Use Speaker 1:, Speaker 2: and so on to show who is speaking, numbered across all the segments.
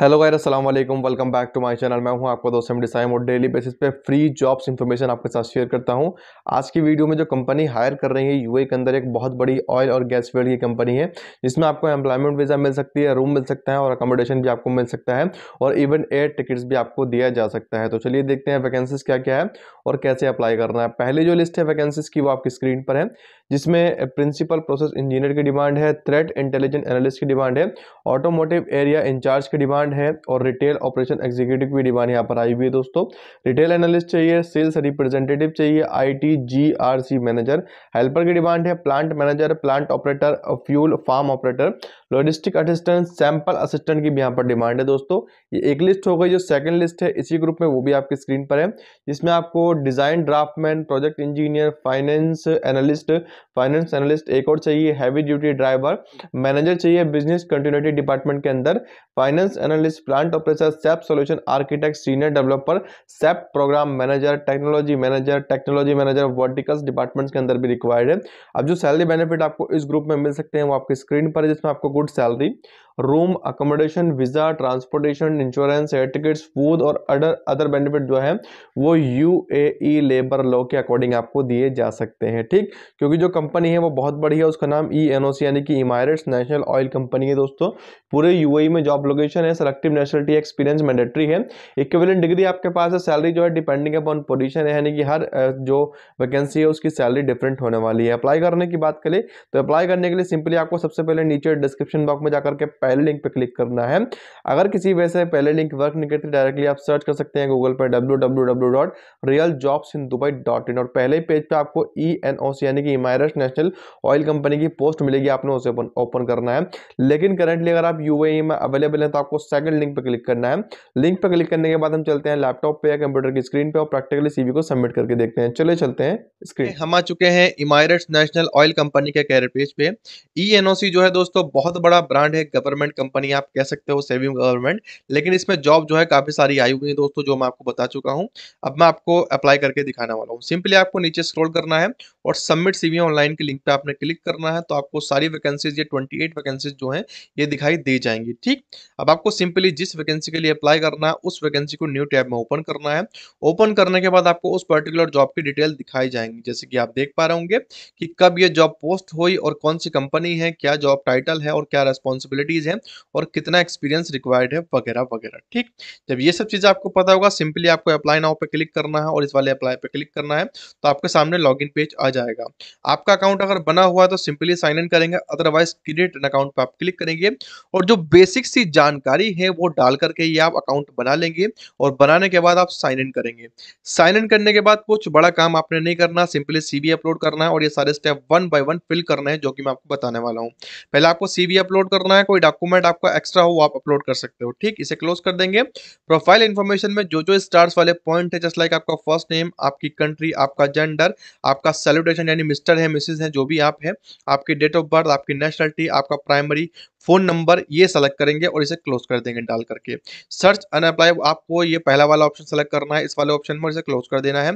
Speaker 1: hello guys अस्सलाम वालेकुम welcome back to my channel मैं हूं आपका दोस्त डिसाइम और डेली बेसिस पे फ्री जॉब्स इन्फॉर्मेशन आपके साथ शेयर करता हूं आज की वीडियो में जो कंपनी हायर कर रही है यूएई के अंदर एक बहुत बड़ी ऑयल और गैस फील्ड की कंपनी है जिसमें आपको एम्प्लॉयमेंट वीज़ा मिल सकती है रूम मिल सकता है और अकोमोडेशन भी आपको मिल सकता है और इवन एयर टिकट्स भी आपको दिया जा सकता है तो चलिए देखते हैं वैकेंसीज क्या क्या है और कैसे अप्लाई करना है पहली जो लिस्ट है वैकेंसीज की वो आपकी स्क्रीन पर है जिसमें प्रिंसिपल प्रोसेस इंजीनियर की डिमांड है थ्रेट इंटेलिजेंट एनालिस्ट की डिमांड है ऑटोमोटिव एरिया इंचार्ज की डिमांड है और रिटेल ऑपरेशन एग्जीक्यूटिव की डिमांड यहाँ पर आई हुई है दोस्तों रिटेल एनालिस्ट चाहिए सेल्स रिप्रेजेंटेटिव चाहिए आई जीआरसी मैनेजर हेल्पर की डिमांड है plant manager plant operator fuel farm operator logistic assistant sample assistant की भी यहाँ पर डिमांड है दोस्तों ये एक लिस्ट हो गई जो सेकंड लिस्ट है इसी ग्रुप में वो भी आपकी स्क्रीन पर है जिसमें आपको design draftsman project engineer finance analyst finance analyst एक और चाहिए हैवी ड्यूटी ड्राइवर मैनेजर चाहिए बिजनेस कंटिन्यूटी डिपार्टमेंट के अंदर finance analyst plant operator SAP solution architect senior developer SAP program manager technology manager technology manager verticals departments के अंदर भी required है अब जो सैलरी बेनिफिट आपको इस ग्रुप में मिल सकते हैं वो आपकी स्क्रीन पर है जिसमें आपको good salary room accommodation visa transportation insurance air tickets food और अदर अदर बेनिफिट जो है वो यू लेबर लॉ के अकॉर्डिंग आपको दिए जा सकते हैं ठीक क्योंकि जो कंपनी है वो बहुत बड़ी है उसका नाम ई e यानी कि इमायरेट्स नेशनल ऑयल कंपनी है दोस्तों पूरे यू e में जॉब लोकेशन है सेलेक्टिव नेशनलिटी एक्सपीरियंस मैंडेटरी है इक्विलेंट डिग्री आपके पास है सैलरी जो है डिपेंडिंग अपॉन पोजिशन है यानी कि हर जो वैकेंसी है उसकी सैलरी डिफरेंट होने वाली है अप्लाई करने की बात करें तो अप्लाई करने के लिए सिंपली आपको सबसे पहले नीचे डिस्क्रिप्शन बॉक्स में जाकर के पहले लिंक पर क्लिक करना है अगर किसी वजह से पहले लिंक वर्क नहीं करती डायरेक्टली आप सर्च कर सकते हैं गूगल पर डब्ल्यू और पहले पेज पर पे आपको ई एन ओ सी यानी कि इमायरस नेशनल ऑयल कंपनी की पोस्ट मिलेगी आपने उसे ओपन करना है लेकिन करंटली अगर आप यू e में अवेलेबल हैं तो आपको सेकंड लिंक पर क्लिक करना है लिंक पर क्लिक करने के बाद हम चलते हैं लैपटॉप पे या कंप्यूटर की स्क्रीन पे और प्रैक्टिकली सीवी को सबमिट करके देखते हैं चले चलते हैं स्क्रीन हम आ चुके हैं इमायरस नेशनल ऑयल कंपनी के कैरियर पेज पे ई e जो है दोस्तों बहुत बड़ा ब्रांड है गवर्नमेंट गवर्नमेंट कंपनी आप कह सकते हो सेविंग गवर्नमेंट लेकिन इसमें जॉब जो है काफ़ी सारी आई हुई है दोस्तों जो मैं आपको बता चुका हूँ अब मैं आपको अप्लाई करके दिखाने वाला हूँ सिंपली आपको नीचे स्क्रॉल करना है और सबमिट सीवी ऑनलाइन के लिंक पे आपने क्लिक करना है तो आपको सारी वैकेंसीज ये 28 वैकेंसीज जो हैं ये दिखाई दे जाएंगी ठीक अब आपको सिंपली जिस वैकेंसी के लिए अप्लाई करना है उस वैकेंसी को न्यू टैब में ओपन करना है ओपन करने के बाद आपको उस पर्टिकुलर जॉब की डिटेल दिखाई जाएंगी जैसे कि आप देख पा रहे होंगे कि कब ये जॉब पोस्ट हुई और कौन सी कंपनी है क्या जॉब टाइटल है और क्या रेस्पॉन्सिबिलिटीज है और कितना एक्सपीरियंस रिक्वायर्ड है वगैरह वगैरह ठीक जब ये सब चीज़ आपको पता होगा सिंपली आपको अप्लाई नाउ पर क्लिक करना है और इस वाले अप्लाई पे क्लिक करना है तो आपके सामने लॉग पेज आ जाएगा आपका अकाउंट अगर बना हुआ है तो सिंपली साइन इन करेंगे अदरवाइज क्रिएट एन अकाउंट पर आप क्लिक करेंगे और जो बेसिक सी जानकारी है वो डाल करके ये आप अकाउंट बना लेंगे और बनाने के बाद आप साइन इन करेंगे साइन इन करने के बाद कुछ बड़ा काम आपने नहीं करना सिंपली सीवी अपलोड करना है और ये सारे step one by one fill करना है जो कि मैं आपको बताने वाला हूँ पहले आपको सीवी अपलोड करना है कोई डॉक्यूमेंट आपका एक्स्ट्रा हो आप अपलोड कर सकते हो ठीक इसे क्लोज कर देंगे प्रोफाइल इन्फॉर्मेशन में जो जो स्टार्स वाले पॉइंट है जस्ट लाइक आपका फर्स्ट नेम आपकी कंट्री आपका जेंडर आपका सैलरी इंट्रोडक्शन यानी मिस्टर है मिसेज है जो भी आप हैं आपकी डेट ऑफ बर्थ आपकी नेशनलिटी आपका प्राइमरी फोन नंबर ये सेलेक्ट करेंगे और इसे क्लोज कर देंगे डाल करके सर्च अनअप्लाई आपको ये पहला वाला ऑप्शन सेलेक्ट करना है इस वाले ऑप्शन में इसे क्लोज कर देना है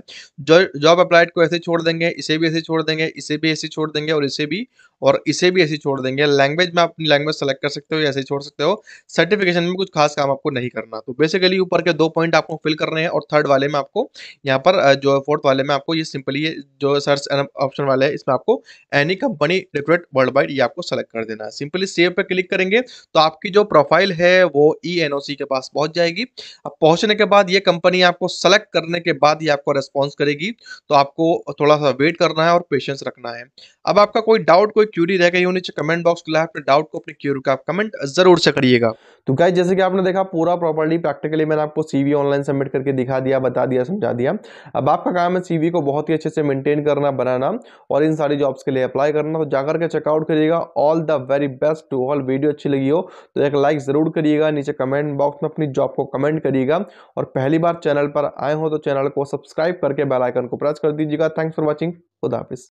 Speaker 1: जॉब अप्लाइड को ऐसे छोड़ देंगे इसे भी ऐसे छोड़ देंगे इसे भी ऐसे छोड़ देंगे और इसे भी और इसे भी ऐसे छोड़ देंगे लैंग्वेज में आप अपनी लैंग्वेज सेलेक्ट कर सकते हो या ऐसे छोड़ सकते हो सर्टिफिकेशन में कुछ खास काम आपको नहीं करना तो बेसिकली ऊपर के दो पॉइंट आपको फिल करने हैं और थर्ड वाले में आपको यहाँ पर जो फोर्थ वाले में आपको ये सिंपली जो सर्च ऑप्शन वाला है इसमें आपको any company recruit world wide ये आपको सेलेक्ट कर देना है सिंपली सेव पर क्लिक करेंगे तो आपकी जो प्रोफाइल है वो ई e के पास पहुंच जाएगी अब पहुंचने के बाद ये कंपनी आपको सेलेक्ट करने के बाद ये आपको रेस्पॉन्स करेगी तो आपको थोड़ा सा वेट करना है और पेशेंस रखना है अब आपका कोई डाउट कोई क्यूरी रह गई होनी चाहिए कमेंट बॉक्स खुला है अपने डाउट को अपने क्यूरी का कमेंट जरूर से करिएगा तो क्या जैसे कि आपने देखा पूरा प्रॉपर्ली प्रैक्टिकली मैंने आपको सीवी ऑनलाइन सबमिट करके दिखा दिया बता दिया समझा दिया अब आपका काम है सीवी को बहुत ही अच्छे से मेंटेन करना बना नाम और इन सारी जॉब्स के लिए अप्लाई करना तो जाकर के चेकआउट करिएगा all the very best to all video अच्छी लगी हो तो एक लाइक ज़रूर करिएगा नीचे कमेंट बॉक्स में अपनी जॉब को कमेंट करिएगा और पहली बार चैनल पर आए हो तो चैनल को सब्सक्राइब करके बेलाइकन को प्रेस कर दीजिएगा थैंक्स फॉर वॉचिंग खुदाफिस